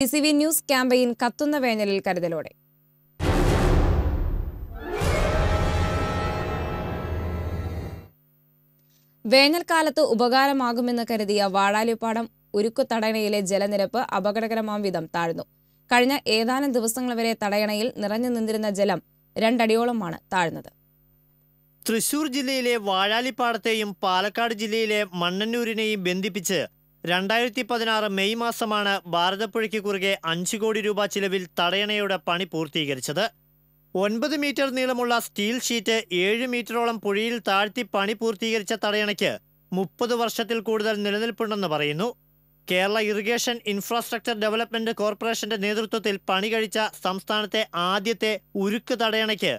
T C V news campaign കത്തുന്ന വേനലിൽ കരുതലോടെ വേനൽക്കാലത്ത് ഉപകാരമാകുമെന്ന് കരുതിയ വാഴാലിപ്പാടം ഉരുക്കുതടയണയിലെ ജലനിരപ്പ് അപകടകരമാം വിധം താഴ്ന്നു കഴിഞ്ഞ ഏതാനും ദിവസങ്ങൾ വരെ തടയണയിൽ നിറഞ്ഞു നിന്നിരുന്ന ജലം രണ്ടടിയോളമാണ് താഴ്ന്നത് തൃശൂർ ജില്ലയിലെ വാഴാലിപ്പാടത്തെയും പാലക്കാട് ജില്ലയിലെ മണ്ണന്നൂരിനെയും ബന്ധിപ്പിച്ച് രണ്ടായിരത്തി പതിനാറ് മെയ് മാസമാണ് ഭാരതപ്പുഴയ്ക്ക് കുറുകെ അഞ്ച് കോടി രൂപ ചിലവിൽ തടയണയുടെ പണി പൂർത്തീകരിച്ചത് ഒൻപത് മീറ്റർ നീളമുള്ള സ്റ്റീൽ ഷീറ്റ് ഏഴ് മീറ്ററോളം പുഴയിൽ താഴ്ത്തി പണി പൂർത്തീകരിച്ച തടയണയ്ക്ക് മുപ്പത് വർഷത്തിൽ കൂടുതൽ നിലനിൽപ്പുണ്ടെന്ന് പറയുന്നു കേരള ഇറിഗേഷൻ ഇൻഫ്രാസ്ട്രക്ചർ ഡെവലപ്മെന്റ് കോർപ്പറേഷന്റെ നേതൃത്വത്തിൽ പണി കഴിച്ച സംസ്ഥാനത്തെ ആദ്യത്തെ ഉരുക്ക് തടയണയ്ക്ക്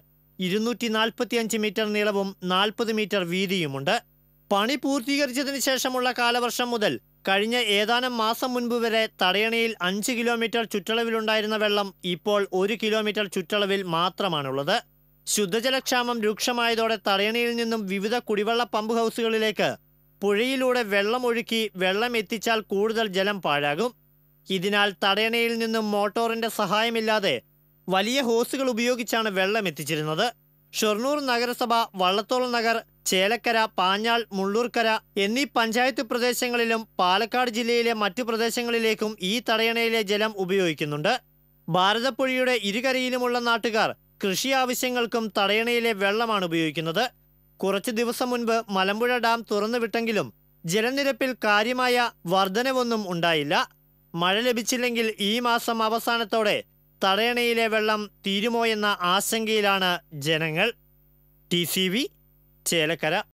ഇരുന്നൂറ്റി നാൽപ്പത്തിയഞ്ച് മീറ്റർ നീളവും നാൽപ്പത് മീറ്റർ വീതിയുമുണ്ട് പണി പൂർത്തീകരിച്ചതിന് ശേഷമുള്ള കാലവർഷം മുതൽ കഴിഞ്ഞ ഏതാനും മാസം മുൻപ് വരെ തടയണയിൽ അഞ്ച് കിലോമീറ്റർ ചുറ്റളവിലുണ്ടായിരുന്ന വെള്ളം ഇപ്പോൾ ഒരു കിലോമീറ്റർ ചുറ്റളവിൽ മാത്രമാണുള്ളത് ശുദ്ധജലക്ഷാമം രൂക്ഷമായതോടെ തടയണയിൽ നിന്നും വിവിധ കുടിവെള്ള പമ്പ് ഹൗസുകളിലേക്ക് പുഴയിലൂടെ വെള്ളം ഒഴുക്കി വെള്ളം എത്തിച്ചാൽ കൂടുതൽ ജലം പാഴാകും ഇതിനാൽ തടയണയിൽ നിന്നും മോട്ടോറിന്റെ സഹായമില്ലാതെ വലിയ ഹോസുകൾ ഉപയോഗിച്ചാണ് വെള്ളം എത്തിച്ചിരുന്നത് ഷൊർണൂർ നഗരസഭ വള്ളത്തോൾ നഗർ ചേലക്കര പാഞ്ഞാൾ മുള്ളൂർക്കര എന്നീ പഞ്ചായത്ത് പ്രദേശങ്ങളിലും പാലക്കാട് ജില്ലയിലെ മറ്റു പ്രദേശങ്ങളിലേക്കും ഈ തടയണയിലെ ജലം ഉപയോഗിക്കുന്നുണ്ട് ഭാരതപ്പുഴയുടെ ഇരുകരയിലുമുള്ള നാട്ടുകാർ കൃഷി ആവശ്യങ്ങൾക്കും തടയണയിലെ വെള്ളമാണ് ഉപയോഗിക്കുന്നത് കുറച്ചു ദിവസം മുൻപ് മലമ്പുഴ ഡാം തുറന്നുവിട്ടെങ്കിലും ജലനിരപ്പിൽ കാര്യമായ വർധനവൊന്നും ഉണ്ടായില്ല മഴ ലഭിച്ചില്ലെങ്കിൽ ഈ മാസം അവസാനത്തോടെ തടയണയിലെ വെള്ളം തീരുമോ എന്ന ആശങ്കയിലാണ് ജനങ്ങൾ ടി സി വി ചേലക്കര